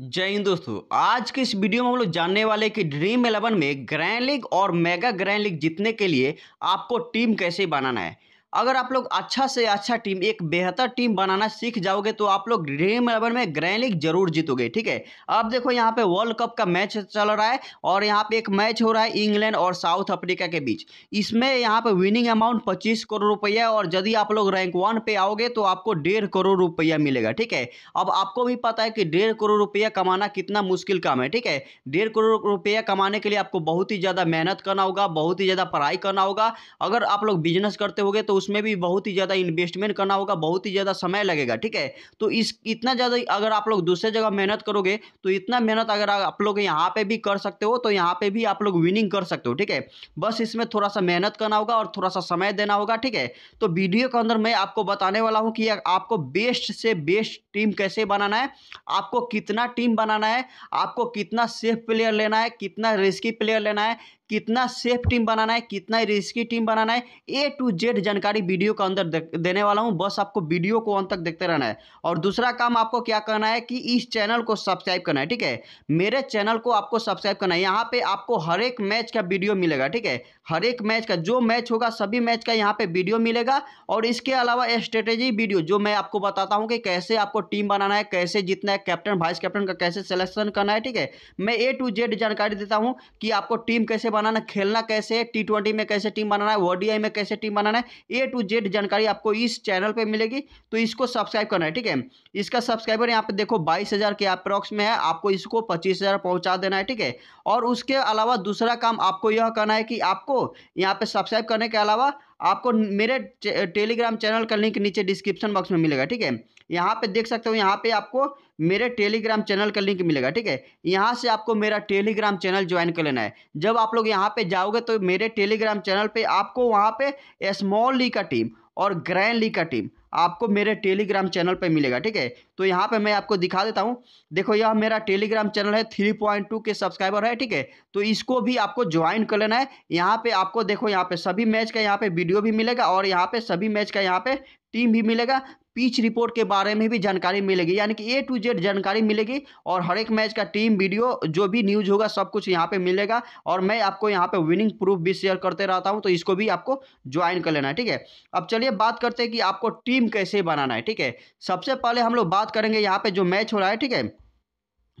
जय हिंद दोस्तों आज के इस वीडियो में हम लोग जानने वाले कि ड्रीम इलेवन में ग्रैंड लीग और मेगा ग्रैंड लीग जीतने के लिए आपको टीम कैसे बनाना है अगर आप लोग अच्छा से अच्छा टीम एक बेहतर टीम बनाना सीख जाओगे तो आप लोग ड्रीम इलेवन में ग्रैंड लीग जरूर जीतोगे ठीक है अब देखो यहाँ पे वर्ल्ड कप का मैच चल रहा है और यहाँ पे एक मैच हो रहा है इंग्लैंड और साउथ अफ्रीका के बीच इसमें यहाँ पे विनिंग अमाउंट पच्चीस करोड़ रुपया और यदि आप लोग रैंक वन पे आओगे तो आपको डेढ़ करोड़ रुपया मिलेगा ठीक है अब आपको भी पता है कि डेढ़ करोड़ रुपया कमाना कितना मुश्किल काम है ठीक है डेढ़ करोड़ रुपया कमाने के लिए आपको बहुत ही ज़्यादा मेहनत करना होगा बहुत ही ज़्यादा पढ़ाई करना होगा अगर आप लोग बिजनेस करते हो तो उसमें भी बहुत ही ज़्यादा इन्वेस्टमेंट करना होगा बहुत ही ज़्यादा समय लगेगा ठीक है तो इस इतना ज़्यादा अगर आप लोग दूसरे जगह मेहनत करोगे तो इतना मेहनत अगर आप लोग यहाँ पर भी कर सकते हो तो यहाँ पर भी आप लोग विनिंग कर सकते हो ठीक है बस इसमें थोड़ा सा मेहनत करना होगा और थोड़ा सा समय देना होगा ठीक है तो वीडियो के अंदर मैं आपको बताने वाला हूँ कि आपको बेस्ट से बेस्ट टीम कैसे बनाना है आपको कितना टीम बनाना है आपको कितना सेफ प्लेयर लेना है कितना रिस्की प्लेयर लेना है कितना सेफ टीम बनाना है कितना रिस्की टीम बनाना है ए टू जेड जानकारी वीडियो के अंदर देने वाला हूँ बस आपको वीडियो को अंत तक देखते रहना है और दूसरा काम आपको क्या करना है कि इस चैनल को सब्सक्राइब करना है ठीक है मेरे चैनल को आपको सब्सक्राइब करना है यहाँ पे आपको हर एक मैच का वीडियो मिलेगा ठीक है हर एक मैच का जो मैच होगा सभी मैच का यहाँ पे वीडियो मिलेगा और इसके अलावा स्ट्रेटेजी वीडियो जो मैं आपको बताता हूँ कि कैसे आपको टीम बनाना है कैसे जीतना है कैप्टन वाइस कैप्टन का कैसे सिलेक्शन करना है ठीक है मैं ए टू जेड जानकारी देता हूँ कि आपको टीम कैसे बनाना खेलना कैसे है टी में कैसे टीम बनाना है ओडीआई में कैसे टीम बनाना है ए टू जेड जानकारी आपको इस चैनल पे मिलेगी तो इसको सब्सक्राइब करना है ठीक है इसका सब्सक्राइबर यहाँ पे देखो बाईस हज़ार के अप्रॉक्स में है आपको इसको पच्चीस हज़ार पहुँचा देना है ठीक है और उसके अलावा दूसरा काम आपको यह करना है कि आपको यहाँ पर सब्सक्राइब करने के अलावा आपको मेरे टेलीग्राम चैनल का लिंक नीचे डिस्क्रिप्शन बॉक्स में मिलेगा ठीक है यहाँ पे देख सकते हो यहाँ पे आपको मेरे टेलीग्राम चैनल का लिंक मिलेगा ठीक है यहाँ से आपको मेरा टेलीग्राम चैनल ज्वाइन कर लेना है जब आप लोग यहाँ पे जाओगे तो मेरे टेलीग्राम चैनल पे आपको वहाँ पे स्मॉल ली e का टीम और ग्रैंड लीग का टीम आपको मेरे टेलीग्राम चैनल पे मिलेगा ठीक है तो यहाँ पे मैं आपको दिखा देता हूँ देखो यह मेरा टेलीग्राम चैनल है थ्री पॉइंट टू के सब्सक्राइबर है ठीक है तो इसको भी आपको ज्वाइन कर लेना है यहाँ पे आपको देखो यहाँ पे सभी मैच का यहाँ पे वीडियो भी मिलेगा और यहाँ पे सभी मैच का यहाँ पे टीम भी मिलेगा पिच रिपोर्ट के बारे में भी जानकारी मिलेगी यानी कि ए टू जेड जानकारी मिलेगी और हर एक मैच का टीम वीडियो जो भी न्यूज होगा सब कुछ यहाँ पे मिलेगा और मैं आपको यहाँ पे विनिंग प्रूफ भी शेयर करते रहता हूँ तो इसको भी आपको ज्वाइन कर लेना है ठीक है अब चलिए बात करते हैं कि आपको टीम कैसे बनाना है ठीक है सबसे पहले हम लोग बात करेंगे यहाँ पे जो मैच हो रहा है ठीक है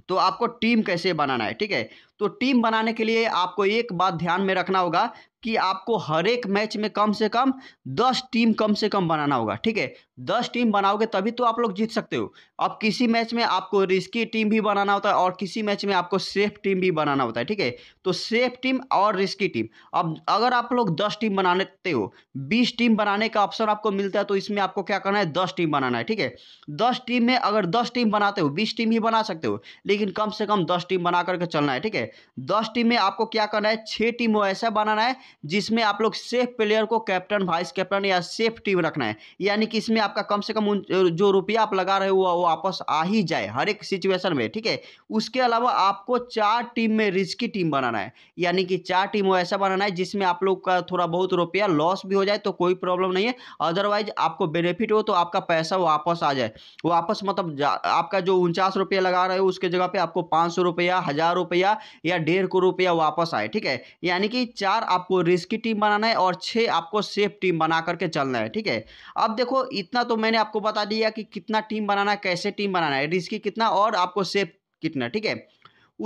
तो आपको टीम कैसे बनाना है ठीक है तो टीम बनाने के लिए आपको एक बात ध्यान में रखना होगा कि आपको हर एक मैच में कम से कम दस टीम कम से कम बनाना होगा ठीक है दस टीम बनाओगे तभी तो आप लोग जीत सकते हो अब किसी मैच में आपको रिस्की टीम भी बनाना होता है और किसी मैच में आपको सेफ टीम भी बनाना होता है ठीक है तो सेफ टीम और रिस्की टीम अब अगर आप लोग दस टीम बनाते हो बीस टीम बनाने का ऑप्शन आपको मिलता है तो इसमें आपको क्या करना है दस टीम बनाना है ठीक है दस टीम में अगर दस टीम बनाते हो बीस टीम ही बना सकते हो लेकिन कम से कम दस टीम बना करके चलना है ठीक है दस टीम में आपको क्या करना है छः टीम ऐसा बनाना है जिसमें आप लोग सेफ प्लेयर को कैप्टन वाइस कैप्टन या सेफ टीम रखना है यानी कि इसमें आपका कम से कम जो रुपया आप लगा रहे हो वो वापस आ ही जाए हर एक सिचुएशन में ठीक है उसके अलावा आपको चार टीम में रिस्की टीम बनाना है यानी कि चार टीम वो ऐसा बनाना है जिसमें आप लोग का थोड़ा बहुत रुपया लॉस भी हो जाए तो कोई प्रॉब्लम नहीं है अदरवाइज आपको बेनिफिट हो तो आपका पैसा वापस आ जाए वापस मतलब आपका जो उनचास रुपया लगा रहे हो उसके जगह पर आपको पाँच सौ रुपया हज़ार रुपया या डेढ़ को रुपया वापस आए ठीक है यानी कि चार आपको रिस्की टीम बनाना है और छः आपको सेफ टीम बना करके चलना है ठीक है अब देखो इतना इतना तो मैंने आपको बता दिया कि कितना टीम बनाना कैसे टीम बनाना है रिस्की कितना और आपको सेफ कितना ठीक है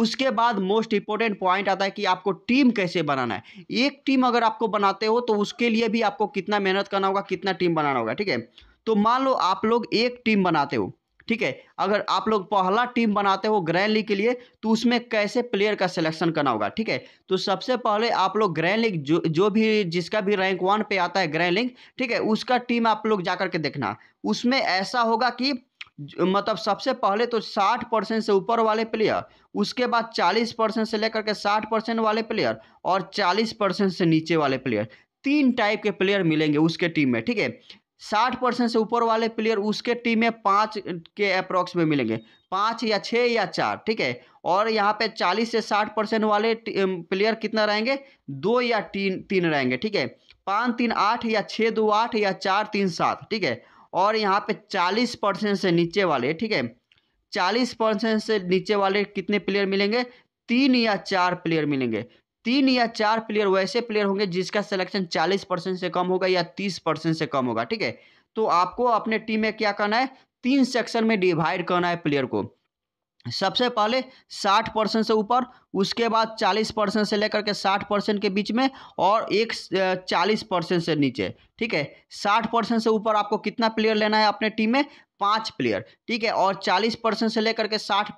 उसके बाद मोस्ट इंपॉर्टेंट पॉइंट आता है कि आपको टीम कैसे बनाना है एक टीम अगर आपको बनाते हो तो उसके लिए भी आपको कितना मेहनत करना होगा कितना टीम बनाना होगा ठीक है तो मान लो आप लोग एक टीम बनाते हो ठीक है अगर आप लोग पहला टीम बनाते हो ग्रैंड लीग के लिए तो उसमें कैसे प्लेयर का सिलेक्शन करना होगा ठीक है तो सबसे पहले आप लोग ग्रैंड लीग जो जो भी जिसका भी रैंक वन पे आता है ग्रैंड लीग ठीक है उसका टीम आप लोग जा के देखना उसमें ऐसा होगा कि मतलब सबसे पहले तो 60 परसेंट से ऊपर वाले प्लेयर उसके बाद 40 परसेंट से लेकर के 60 परसेंट वाले प्लेयर और 40 परसेंट से नीचे वाले प्लेयर तीन टाइप के प्लेयर मिलेंगे उसके टीम में ठीक है साठ परसेंट से ऊपर वाले प्लेयर उसके टीम में पाँच के अप्रॉक्स में मिलेंगे पाँच या छः या चार ठीक है और यहाँ पे चालीस से साठ परसेंट वाले प्लेयर कितना रहेंगे दो या तीन तीन रहेंगे ठीक है पाँच तीन आठ या छः दो आठ या चार तीन सात ठीक है और यहाँ पे चालीस परसेंट से नीचे वाले ठीक है चालीस परसेंट से नीचे वाले कितने प्लेयर मिलेंगे तीन या चार प्लेयर मिलेंगे तीन या चार प्लेयर वैसे प्लेयर होंगे जिसका सिलेक्शन 40 परसेंट से कम होगा या 30 परसेंट से कम होगा ठीक है तो आपको अपने टीम में क्या करना है तीन सेक्शन में डिवाइड करना है प्लेयर को सबसे पहले 60 परसेंट से ऊपर उसके बाद 40 परसेंट से लेकर के 60 परसेंट के बीच में और एक 40 परसेंट से नीचे ठीक है 60 परसेंट से ऊपर आपको कितना प्लेयर लेना है अपने टीम में पाँच प्लेयर ठीक है और चालीस परसेंट से लेकर के साठ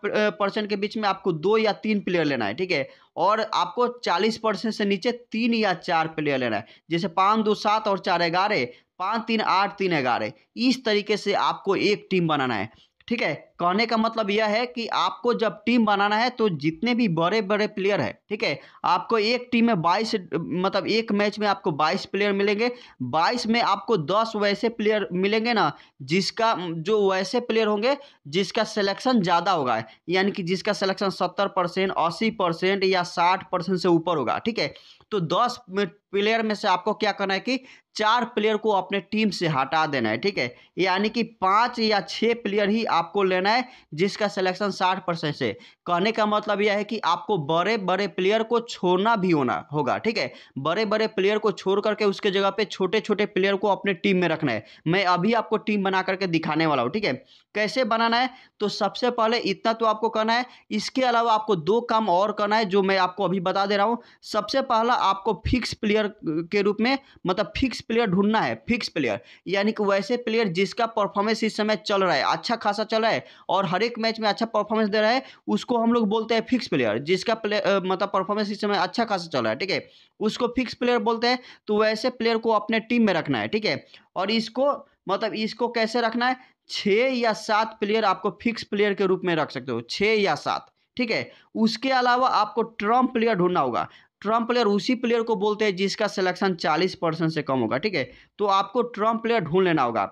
परसेंट के बीच में आपको दो या तीन प्लेयर लेना है ठीक है और आपको चालीस परसेंट से नीचे तीन या चार प्लेयर लेना है जैसे पाँच दो सात और चार ग्यारह पाँच तीन आठ तीन ग्यारह इस तरीके से आपको एक टीम बनाना है ठीक है कहने का मतलब यह है कि आपको जब टीम बनाना है तो जितने भी बड़े बड़े प्लेयर है ठीक है आपको एक टीम में बाईस मतलब एक मैच में आपको बाईस प्लेयर मिलेंगे बाईस में आपको दस वैसे प्लेयर मिलेंगे ना जिसका जो वैसे प्लेयर होंगे जिसका सिलेक्शन ज़्यादा होगा यानी कि जिसका सिलेक्शन सत्तर परसेंट अस्सी परसेंट या साठ परसेंट से ऊपर होगा ठीक है तो दस प्लेयर में से आपको क्या करना है कि चार प्लेयर को अपने टीम से हटा देना है ठीक है यानी कि पांच या छह प्लेयर ही आपको लेना है जिसका सिलेक्शन साठ परसेंट से कहने का मतलब यह है कि आपको बड़े बड़े प्लेयर को छोड़ना भी होना होगा ठीक है बड़े बड़े प्लेयर को छोड़ करके उसके जगह पे छोटे छोटे प्लेयर को अपने टीम में रखना है मैं अभी आपको टीम बना करके दिखाने वाला हूँ ठीक है कैसे बनाना है तो सबसे पहले इतना तो आपको करना है इसके अलावा आपको दो काम और करना है जो मैं आपको अभी बता दे रहा हूँ सबसे पहला आपको फिक्स प्लेयर के रूप में मतलब फिक्स प्लेयर ढूंढना है फिक्स प्लेयर यानी कि वैसे प्लेयर जिसका परफॉर्मेंस इस समय चल रहा है अच्छा खासा चल रहा है और हर एक मैच में अच्छा परफॉर्मेंस दे रहा है उसको हम लोग बोलते हैं फिक्स प्लेयर जिसका प्ले मतलब परफॉर्मेंस इस समय अच्छा खासा चल रहा है ठीक है उसको फिक्स प्लेयर बोलते हैं तो वैसे प्लेयर को अपने टीम में रखना है ठीक है और इसको मतलब इसको कैसे रखना है छः या सात प्लेयर आपको फिक्स प्लेयर के रूप में रख सकते हो छः या सात ठीक है उसके अलावा आपको ट्रम्प प्लेयर ढूंढना होगा ट्रम्प प्लेयर उसी प्लेयर को बोलते हैं जिसका सिलेक्शन 40 परसेंट से कम होगा ठीक है तो आपको ट्रम्प प्लेयर ढूंढ लेना होगा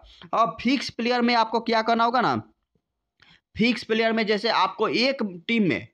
अब फिक्स प्लेयर में आपको क्या करना होगा ना फिक्स प्लेयर में जैसे आपको एक टीम में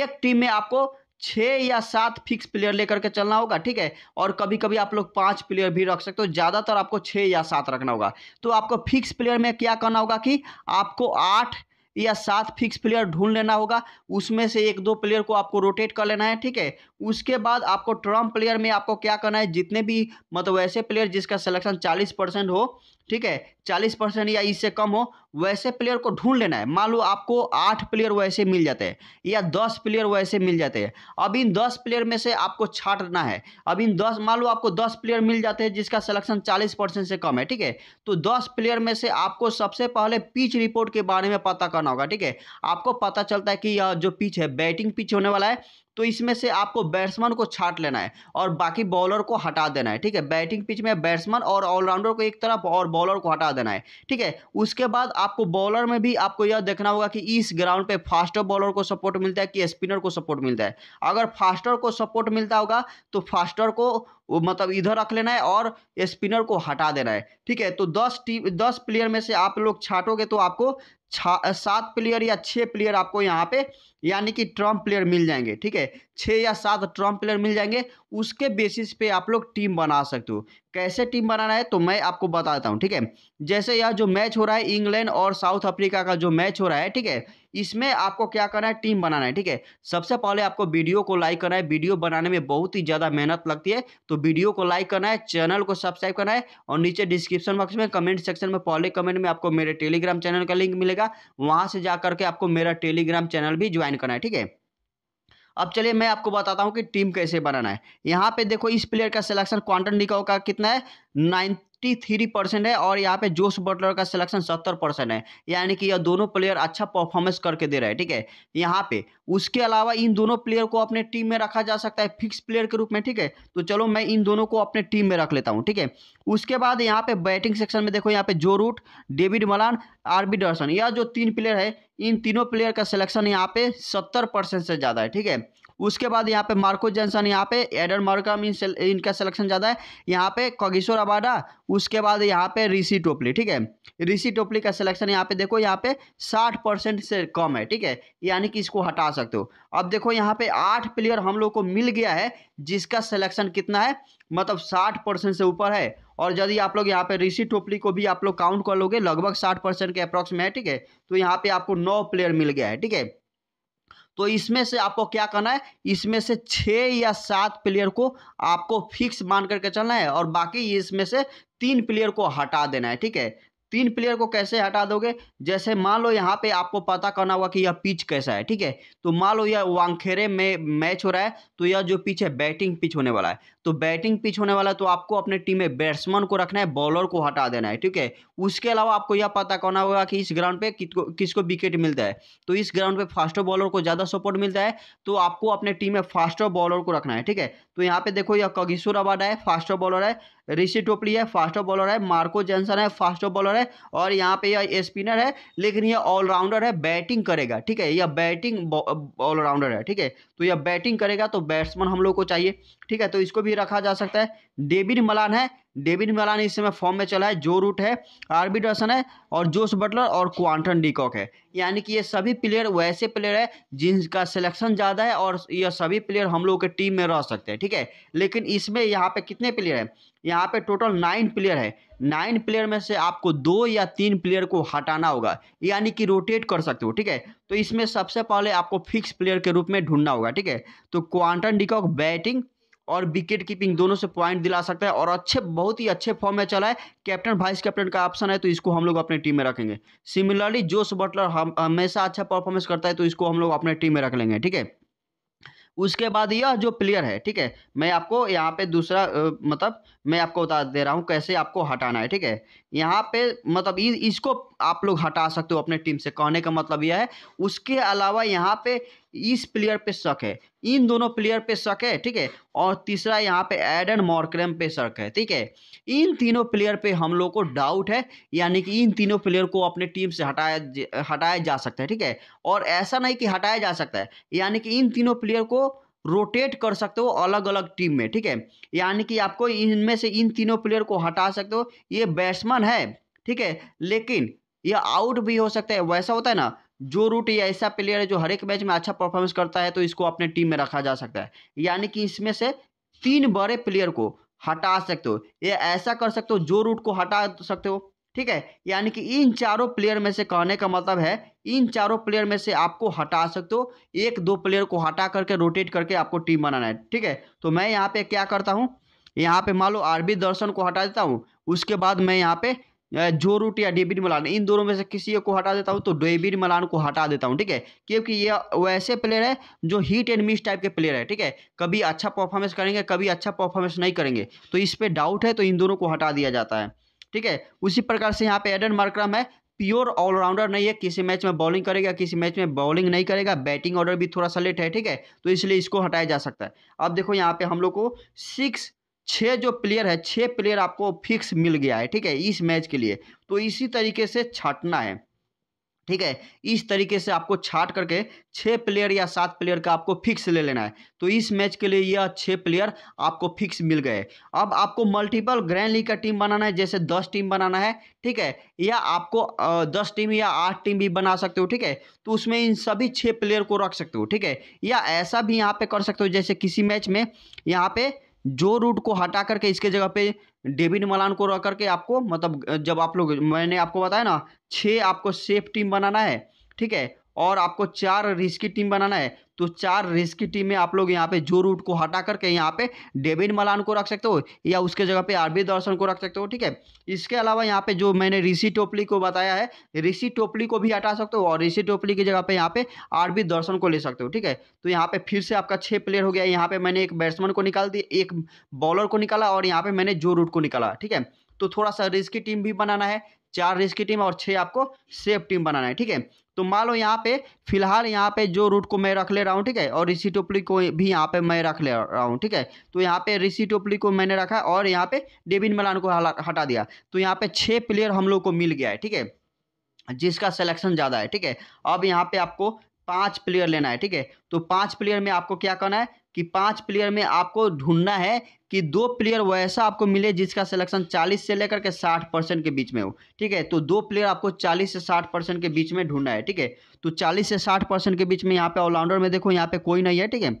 एक टीम में आपको छः या सात फिक्स प्लेयर लेकर के चलना होगा ठीक है और कभी कभी आप लोग पांच प्लेयर भी रख सकते हो ज़्यादातर आपको छः या सात रखना होगा तो आपको फिक्स प्लेयर में क्या करना होगा कि आपको आठ या सात फिक्स प्लेयर ढूंढ लेना होगा उसमें से एक दो प्लेयर को आपको रोटेट कर लेना है ठीक है उसके बाद आपको ट्रम्प प्लेयर में आपको क्या करना है जितने भी मतलब ऐसे प्लेयर जिसका सिलेक्शन चालीस परसेंट हो ठीक है चालीस परसेंट या इससे कम हो वैसे प्लेयर को ढूंढ लेना है मान लो आपको आठ प्लेयर वैसे मिल जाते हैं या दस प्लेयर वैसे मिल जाते हैं अब इन दस प्लेयर में से आपको छाटना है अब इन दस मान लो आपको दस प्लेयर मिल जाते हैं जिसका सिलेक्शन चालीस परसेंट से कम है ठीक है तो दस प्लेयर में से आपको सबसे पहले पिच रिपोर्ट के बारे में पता करना होगा ठीक है आपको पता चलता है कि यह जो पिच है बैटिंग पिच होने वाला है तो इसमें से आपको बैट्समैन को छाट लेना है और बाकी बॉलर को हटा देना है ठीक है बैटिंग पिच में बैट्समैन और ऑलराउंडर को एक तरफ और बॉलर को हटा देना है ठीक है उसके बाद आपको बॉलर में भी आपको यह देखना होगा कि इस ग्राउंड पे फास्टर बॉलर को सपोर्ट मिलता है कि स्पिनर को सपोर्ट मिलता है अगर फास्टर को सपोर्ट मिलता होगा तो फास्टर को मतलब इधर रख लेना है और स्पिनर को हटा देना है ठीक है तो दस टीम दस प्लेयर में से आप लोग छाटोगे तो आपको छा सात प्लेयर या छः प्लेयर आपको यहाँ पे यानी कि ट्रम्प प्लेयर मिल जाएंगे ठीक है छः या सात ट्रम्प प्लेयर मिल जाएंगे उसके बेसिस पे आप लोग टीम बना सकते हो कैसे टीम बनाना है तो मैं आपको बता देता हूँ ठीक है जैसे यह जो मैच हो रहा है इंग्लैंड और साउथ अफ्रीका का जो मैच हो रहा है ठीक है इसमें आपको क्या करना है टीम बनाना है ठीक है सबसे पहले आपको वीडियो को लाइक करना है वीडियो बनाने में बहुत ही ज़्यादा मेहनत लगती है तो वीडियो को लाइक करना है चैनल को सब्सक्राइब करना है और नीचे डिस्क्रिप्शन बॉक्स में कमेंट सेक्शन में पहले कमेंट में आपको मेरे टेलीग्राम चैनल का लिंक मिलेगा वहाँ से जा करके आपको मेरा टेलीग्राम चैनल भी ज्वाइन ज्वाइन करना है ठीक है अब चलिए मैं आपको बताता हूँ कि टीम कैसे बनाना है यहाँ पे देखो इस प्लेयर का सिलेक्शन क्वांटन डिकाओ का कितना है नाइन फिफ्टी थ्री परसेंट है और यहाँ पे जोश बटलर का सिलेक्शन सत्तर परसेंट है यानी कि यह दोनों प्लेयर अच्छा परफॉर्मेंस करके दे रहे हैं ठीक है यहाँ पे उसके अलावा इन दोनों प्लेयर को अपने टीम में रखा जा सकता है फिक्स प्लेयर के रूप में ठीक है तो चलो मैं इन दोनों को अपने टीम में रख लेता हूँ ठीक है उसके बाद यहाँ पे बैटिंग सेक्शन में देखो यहाँ पे जो रूट डेविड मलान आरबी डर्सन यह जो तीन प्लेयर है इन तीनों प्लेयर का सिलेक्शन यहाँ पे सत्तर परसेंट से ज़्यादा है ठीक है उसके बाद यहाँ पे मार्को जॉनसन यहाँ पे एडर मार्का इन इनका सिलेक्शन ज़्यादा है यहाँ पे कगिशोर अबाडा उसके बाद यहाँ पे ऋषि टोपली ठीक है ऋषि टोपली का सिलेक्शन यहाँ पे देखो यहाँ पे साठ परसेंट से कम है ठीक है यानी कि इसको हटा सकते हो अब देखो यहाँ पे आठ प्लेयर हम लोग को मिल गया है जिसका सिलेक्शन कितना है मतलब साठ परसेंट से ऊपर है और यदि आप लोग यहाँ पे ऋषि टोपली को भी आप लोग काउंट कर लोगे लगभग साठ परसेंट के अप्रॉक्स में है ठीक है तो यहाँ पे आपको नौ प्लेयर मिल गया है ठीक है तो इसमें से आपको क्या करना है इसमें से छः या सात प्लेयर को आपको फिक्स मान करके चलना है और बाकी इसमें से तीन प्लेयर को हटा देना है ठीक है तीन प्लेयर को कैसे हटा दोगे जैसे मान लो यहाँ पे आपको पता करना होगा कि यह पिच कैसा है ठीक है तो मान लो यह वांखेरे में मैच हो रहा है तो यह जो पिच है बैटिंग पिच होने वाला है तो बैटिंग पिच होने वाला है तो आपको अपने टीम में बैट्समैन को रखना है बॉलर को हटा देना है ठीक है उसके अलावा आपको यह पता करना होगा कि इस ग्राउंड पे किसको विकेट मिलता है तो इस ग्राउंड पे फास्टर बॉलर को ज़्यादा सपोर्ट मिलता है तो आपको अपने टीम में फास्टर बॉलर को रखना है ठीक है तो यहाँ पे देखो यह कगिशोर अबाडा है फास्ट बॉलर है ऋषि टोपली है फास्ट बॉलर है मार्को जेंसन है फास्ट बॉलर है और यहाँ पे यह स्पिनर है लेकिन यह ऑलराउंडर है बैटिंग करेगा ठीक है यह बैटिंग ऑलराउंडर है ठीक है तो यह बैटिंग करेगा तो बैट्समैन हम लोग को चाहिए ठीक है तो इसको भी रखा जा सकता है डेविड मलान है डेविड मलान इस समय फॉर्म में चला है जो रूट है आरबी डॉसन है और जोस बटलर और क्वांटन डिकॉक है यानी कि ये सभी प्लेयर वैसे प्लेयर है जिनका सिलेक्शन ज़्यादा है और यह सभी प्लेयर हम लोग के टीम में रह सकते हैं ठीक है लेकिन इसमें यहाँ पे कितने प्लेयर हैं यहाँ पे टोटल नाइन प्लेयर है नाइन प्लेयर में से आपको दो या तीन प्लेयर को हटाना होगा यानी कि रोटेट कर सकते हो ठीक है तो इसमें सबसे पहले आपको फिक्स प्लेयर के रूप में ढूंढना होगा ठीक है तो क्वांटन डिकॉक बैटिंग और विकेट कीपिंग दोनों से पॉइंट दिला सकता है और अच्छे बहुत ही अच्छे फॉर्म में चला है कैप्टन वाइस कैप्टन का ऑप्शन है तो इसको हम लोग अपने टीम में रखेंगे सिमिलरली जोश बटलर हम हमेशा अच्छा परफॉर्मेंस करता है तो इसको हम लोग अपने टीम में रख लेंगे ठीक है उसके बाद यह जो प्लेयर है ठीक है मैं आपको यहाँ पे दूसरा मतलब मैं आपको बता दे रहा हूँ कैसे आपको हटाना है ठीक है यहाँ पे मतलब इसको आप लोग हटा सकते हो अपने टीम से कहने का मतलब यह है उसके अलावा यहाँ पे इस प्लेयर पे शक है इन दोनों प्लेयर पे शक है ठीक है और तीसरा यहाँ पे एडन मॉर्क्रेम पे शक है ठीक है इन तीनों प्लेयर पे हम लोग को डाउट है यानी कि इन तीनों प्लेयर को अपने टीम से हटाया हटाया जा सकता है ठीक है और ऐसा नहीं कि हटाया जा सकता है यानी कि इन तीनों प्लेयर को रोटेट कर सकते हो अलग अलग टीम में ठीक है यानी कि आपको इनमें से इन तीनों प्लेयर को हटा सकते हो ये बैट्समैन है ठीक है लेकिन ये आउट भी हो सकता है वैसा होता है ना जो रूट या ऐसा प्लेयर है जो हर एक मैच में अच्छा परफॉर्मेंस करता है तो इसको अपने टीम में रखा जा सकता है यानी कि इसमें से तीन बड़े प्लेयर को हटा सकते हो ये ऐसा कर सकते हो जो रूट को हटा सकते हो ठीक है यानी कि इन चारों प्लेयर में से कहने का मतलब है इन चारों प्लेयर में से आपको हटा सकते हो एक दो प्लेयर को हटा करके रोटेट करके आपको टीम बनाना है ठीक है तो मैं यहाँ पे क्या करता हूँ यहाँ पे मान लो बी दर्शन को हटा देता हूँ उसके बाद मैं यहाँ पे जो रूट या डेविड मलान इन दोनों में से किसी एक को हटा देता हूँ तो डेविड मलान को हटा देता हूँ ठीक है क्योंकि ये वैसे प्लेयर है जो हीट एंड मिस टाइप के प्लेयर है ठीक है कभी अच्छा परफॉर्मेंस करेंगे कभी अच्छा परफॉर्मेंस नहीं करेंगे तो इस पर डाउट है तो इन दोनों को हटा दिया जाता है ठीक है उसी प्रकार से यहाँ पे एडन मार्क्रम है प्योर ऑलराउंडर नहीं है किसी मैच में बॉलिंग करेगा किसी मैच में बॉलिंग नहीं करेगा बैटिंग ऑर्डर भी थोड़ा सा लेट है ठीक है तो इसलिए इसको हटाया जा सकता है अब देखो यहाँ पे हम लोग को सिक्स छः जो प्लेयर है छः प्लेयर आपको फिक्स मिल गया है ठीक है इस मैच के लिए तो इसी तरीके से छाटना है ठीक है इस तरीके से आपको छाट करके छः प्लेयर या सात प्लेयर का आपको फिक्स ले लेना है तो इस मैच के लिए यह छः प्लेयर आपको फिक्स मिल गए अब आपको मल्टीपल ग्रैंड लीग का टीम बनाना है जैसे दस टीम बनाना है ठीक है या आपको दस टीम या आठ टीम भी बना सकते हो ठीक है तो उसमें इन सभी छः प्लेयर को रख सकते हो ठीक है या ऐसा भी यहाँ पर कर सकते हो जैसे किसी मैच में यहाँ पर जो रूट को हटा करके इसके जगह पे डेविड मलान को रख करके आपको मतलब जब आप लोग मैंने आपको बताया ना छः आपको सेफ टीम बनाना है ठीक है और आपको चार रिस्क की टीम बनाना है तो चार रिस्क की टीम में आप लोग यहाँ पे जो रूट को हटा करके यहाँ पे डेविड मलान को रख सकते हो या उसके जगह पे आरबी दर्शन को रख सकते हो ठीक है इसके अलावा यहाँ पे जो मैंने ऋषि टोपली को बताया है ऋषि टोपली को भी हटा सकते हो और ऋषि टोपली की जगह पे यहाँ पे आरबी दर्शन को ले सकते हो ठीक है तो यहाँ पे फिर से आपका छः प्लेयर हो गया यहाँ पे मैंने एक बैट्समैन को निकाल दिया एक बॉलर को निकाला और यहाँ पे मैंने जो रूट को निकाला ठीक है तो थोड़ा सा रिस्की टीम भी बनाना है चार रिस्की टीम और छः आपको सेफ टीम बनाना है ठीक है तो मान लो यहाँ पे फिलहाल यहाँ पे जो रूट को मैं रख ले रहा हूँ ठीक है और ऋषि टोपली को भी यहाँ पे मैं रख ले रहा हूँ ठीक है तो यहाँ पे ऋषि टोपली को मैंने रखा और यहाँ पे डेविन मलान को हटा दिया तो यहाँ पे छः प्लेयर हम लोग को मिल गया है ठीक है जिसका सिलेक्शन ज़्यादा है ठीक है अब यहाँ पे आपको पाँच प्लेयर लेना है ठीक है तो पाँच प्लेयर में आपको क्या करना है कि पांच प्लेयर में आपको ढूंढना है कि दो प्लेयर वैसा आपको मिले जिसका सिलेक्शन 40 से लेकर के 60 परसेंट के बीच में हो ठीक है तो दो प्लेयर आपको 40 से 60 परसेंट के बीच में ढूंढना है ठीक है तो 40 से 60 परसेंट के बीच में यहाँ पे ऑलराउंडर में देखो यहाँ पे कोई नहीं है ठीक है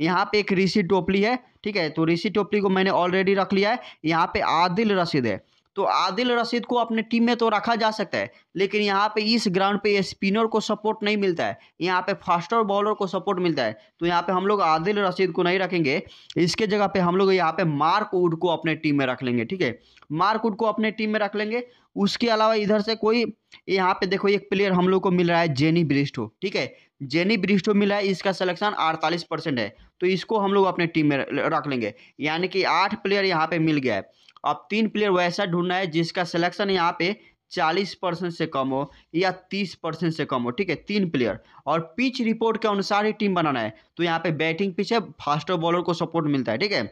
यहाँ पे एक ऋषि टोपली है ठीक है तो ऋषि टोपली को मैंने ऑलरेडी रख लिया है यहाँ पे आदिल रसीद है तो आदिल रशीद को अपने टीम में तो रखा जा सकता है लेकिन यहाँ पे इस ग्राउंड पे स्पिनर को सपोर्ट नहीं मिलता है यहाँ पे फास्टर बॉलर को सपोर्ट मिलता है तो यहाँ पे हम लोग आदिल रशीद को नहीं रखेंगे इसके जगह पे हम लोग यहाँ पे मार्क उड को अपने टीम में रख लेंगे ठीक है मार्क उड को अपने टीम में रख लेंगे उसके अलावा इधर से कोई यहाँ पे देखो एक प्लेयर हम लोग को मिल रहा है जेनी ब्रिस्टो ठीक है जेनी ब्रिस्टो मिला है इसका सिलेक्शन अड़तालीस परसेंट है तो इसको हम लोग अपने टीम में रख लेंगे यानी कि आठ प्लेयर यहाँ पे मिल गया है अब तीन प्लेयर वैसा ढूंढना है जिसका सिलेक्शन यहाँ पे चालीस परसेंट से कम हो या तीस परसेंट से कम हो ठीक है तीन प्लेयर और पिच रिपोर्ट के अनुसार ही टीम बनाना है तो यहाँ पे बैटिंग पिच है फास्टर बॉलर को सपोर्ट मिलता है ठीक है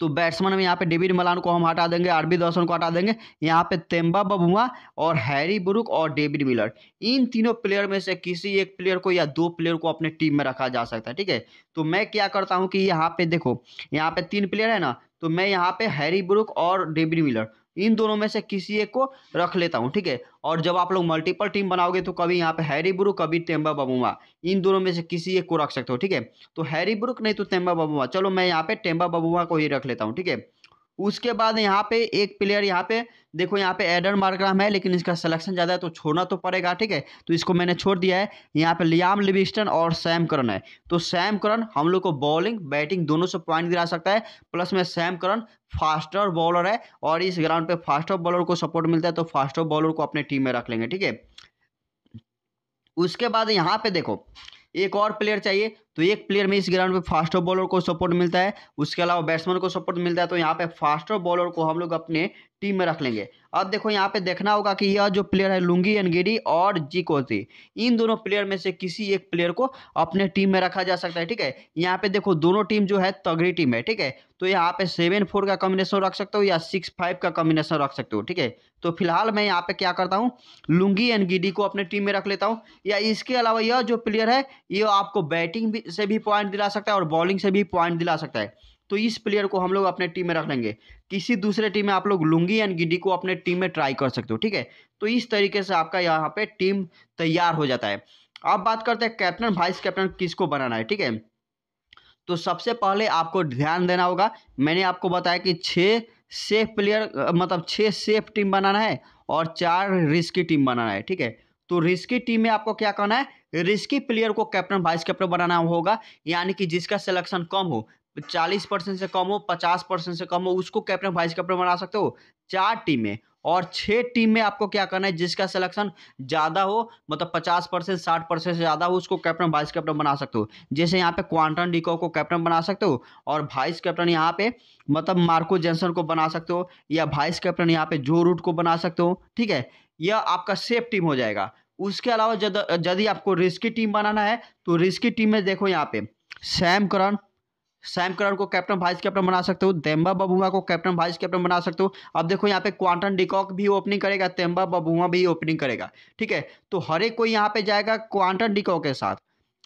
तो बैट्समैन में यहाँ पे डेविड मलान को हम हटा देंगे आरबी दर्शन को हटा देंगे यहाँ पे तेम्बा बबुआ और हैरी ब्रुक और डेविड मिलर इन तीनों प्लेयर में से किसी एक प्लेयर को या दो प्लेयर को अपने टीम में रखा जा सकता है ठीक है तो मैं क्या करता हूँ कि यहाँ पे देखो यहाँ पे तीन प्लेयर है ना तो मैं यहाँ पे हैरी ब्रुक और डेविड मिलर इन दोनों में से किसी एक को रख लेता हूँ ठीक है और जब आप लोग मल्टीपल टीम बनाओगे तो कभी यहाँ पे हैरी ब्रुक कभी तेम्बा बबुआ इन दोनों में से किसी एक को रख सकते हो ठीक है तो हैरी ब्रुक नहीं तो तेम्बा बबुआ चलो मैं यहाँ पे टेम्बा बबुआ को ही रख लेता हूँ ठीक है उसके बाद यहाँ पे एक प्लेयर यहाँ पे देखो यहाँ पे एडर मार्कराम है लेकिन इसका सिलेक्शन ज़्यादा है तो छोड़ना तो पड़ेगा ठीक है तो इसको मैंने छोड़ दिया है यहाँ पे लियाम लिविस्टन और सैम करन है तो सैम करन हम लोग को बॉलिंग बैटिंग दोनों से पॉइंट दिला सकता है प्लस में सैम करन फास्टर बॉलर है और इस ग्राउंड पे फास्टर बॉलर को सपोर्ट मिलता है तो फास्टर बॉलर को अपने टीम में रख लेंगे ठीक है उसके बाद यहाँ पे देखो एक और प्लेयर चाहिए तो एक प्लेयर में इस ग्राउंड पे फास्ट बॉलर को सपोर्ट मिलता है उसके अलावा बैट्समैन को सपोर्ट मिलता है तो यहाँ पे फास्ट बॉलर को हम लोग अपने टीम में रख लेंगे अब देखो यहाँ पे देखना होगा कि यह जो प्लेयर है लुंगी एनगिडी और जी कोती इन दोनों प्लेयर में से किसी एक प्लेयर को अपने टीम में रखा जा सकता है ठीक है यहाँ पे देखो दोनों टीम जो है तगड़ी टीम है ठीक है तो यहाँ पे सेवन फोर का कॉम्बिनेशन रख सकते हो या सिक्स फाइव का कॉम्बिनेशन रख सकते हो ठीक है तो फिलहाल मैं यहाँ पे क्या करता हूँ लुंगी एनगिडी को अपने टीम में रख लेता हूँ या इसके अलावा यह जो प्लेयर है ये आपको बैटिंग भी से भी पॉइंट दिला सकता है और बॉलिंग से भी पॉइंट दिला सकता है तो इस प्लेयर को हम लोग अपने टीम में रख लेंगे किसी दूसरे टीम में आप लोग लुंगी एंड गिडी को अपने टीम में ट्राई कर सकते हो ठीक है तो इस तरीके से आपका यहाँ पे टीम तैयार हो जाता है अब बात करते हैं कैप्टन वाइस कैप्टन किसको बनाना है ठीक है तो सबसे पहले आपको ध्यान देना होगा मैंने आपको बताया कि छः सेफ प्लेयर मतलब छः सेफ टीम बनाना है और चार रिस्की टीम बनाना है ठीक है तो रिस्की टीम में आपको क्या करना है रिस्की प्लेयर को कैप्टन वाइस कैप्टन बनाना होगा यानी कि जिसका सिलेक्शन कम हो चालीस परसेंट से कम हो पचास परसेंट से कम हो उसको कैप्टन वाइस कैप्टन बना सकते हो चार टीम में और छह टीम में आपको क्या करना है जिसका सिलेक्शन ज़्यादा हो मतलब पचास परसेंट साठ परसेंट से ज़्यादा हो उसको कैप्टन वाइस कैप्टन बना सकते हो जैसे यहाँ पे क्वांटन डिको को कैप्टन बना सकते हो और वाइस कैप्टन यहाँ पे मतलब मार्को जेंसन को बना सकते हो या वाइस कैप्टन यहाँ पे जो रूट को बना सकते हो ठीक है यह आपका सेफ टीम हो जाएगा उसके अलावा यदि आपको रिस्की टीम बनाना है तो रिस्की टीम में देखो यहाँ पे सैम करन सैम करन को कैप्टन वाइस कैप्टन बना सकते हो तेम्बा बबुआ को कैप्टन वाइस कैप्टन बना सकते हो अब देखो यहाँ पे क्वांटन डिकॉक भी ओपनिंग करेगा तेम्बा बबुआ भी ओपनिंग करेगा ठीक है तो हर एक कोई यहाँ पे जाएगा क्वांटन डिकॉक के साथ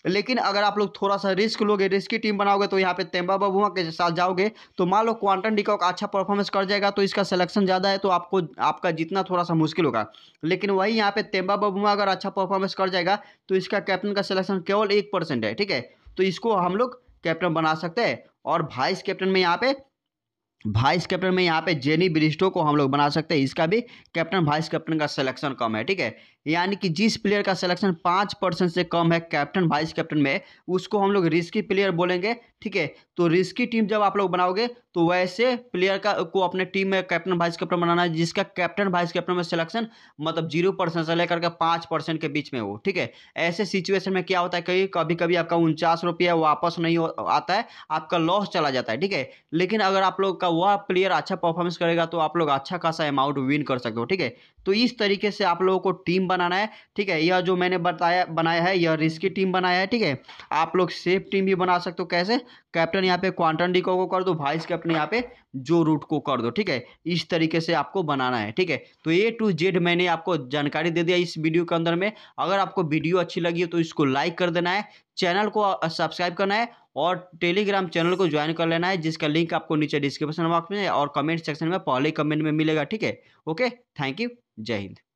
लेकिन अगर आप लोग थोड़ा सा रिस्क लोगे रिस्की टीम बनाओगे तो यहाँ पे तेम्बा बबुआ के साथ जाओगे तो मान लो क्वांटन डिकॉक अच्छा परफॉर्मेंस कर जाएगा तो इसका सिलेक्शन ज़्यादा है तो आपको आपका जीतना थोड़ा सा मुश्किल होगा लेकिन वही यहाँ पे तेम्बा बबुआ अगर अच्छा परफॉर्मेंस कर जाएगा तो इसका कैप्टन का सिलेक्शन केवल एक परसेंट है ठीक है तो इसको हम लोग कैप्टन बना सकते हैं और वाइस कैप्टन में यहाँ पे वाइस कैप्टन में यहाँ पे जेनी ब्रिस्टो को हम लोग बना सकते हैं इसका भी कैप्टन वाइस कैप्टन का सिलेक्शन कम है ठीक है यानी कि जिस प्लेयर का सिलेक्शन पाँच परसेंट से कम है कैप्टन वाइस कैप्टन में उसको हम लोग रिस्की प्लेयर बोलेंगे ठीक है तो रिस्की टीम जब आप लोग बनाओगे तो वैसे प्लेयर का को अपने टीम में कैप्टन वाइस कैप्टन बनाना है जिसका कैप्टन वाइस कैप्टन में सिलेक्शन मतलब जीरो परसेंट से लेकर के पाँच परसेंट के बीच में हो ठीक है ऐसे सिचुएशन में क्या होता है कभी कभी कभी आपका उनचास रुपया वापस नहीं हो, आता है आपका लॉस चला जाता है ठीक है लेकिन अगर आप लोग का वह प्लेयर अच्छा परफॉर्मेंस करेगा तो आप लोग अच्छा खासा अमाउंट विन कर सकते हो ठीक है तो इस तरीके से आप लोगों को टीम बनाना है ठीक है यह जो मैंने बताया बनाया है यह रिस्की टीम बनाया है ठीक है आप लोग सेफ टीम भी बना सकते हो कैसे कैप्टन यहाँ पे क्वांटन डिको को कर दो वाइस कैप्टन यहाँ पे जो रूट को कर दो ठीक है इस तरीके से आपको बनाना है ठीक है तो ए टू जेड मैंने आपको जानकारी दे दिया इस वीडियो के अंदर में अगर आपको वीडियो अच्छी लगी तो इसको लाइक कर देना है चैनल को सब्सक्राइब करना है और टेलीग्राम चैनल को ज्वाइन कर लेना है जिसका लिंक आपको नीचे डिस्क्रिप्शन बॉक्स में और कमेंट सेक्शन में पहले कमेंट में मिलेगा ठीक है ओके थैंक यू जय हिंद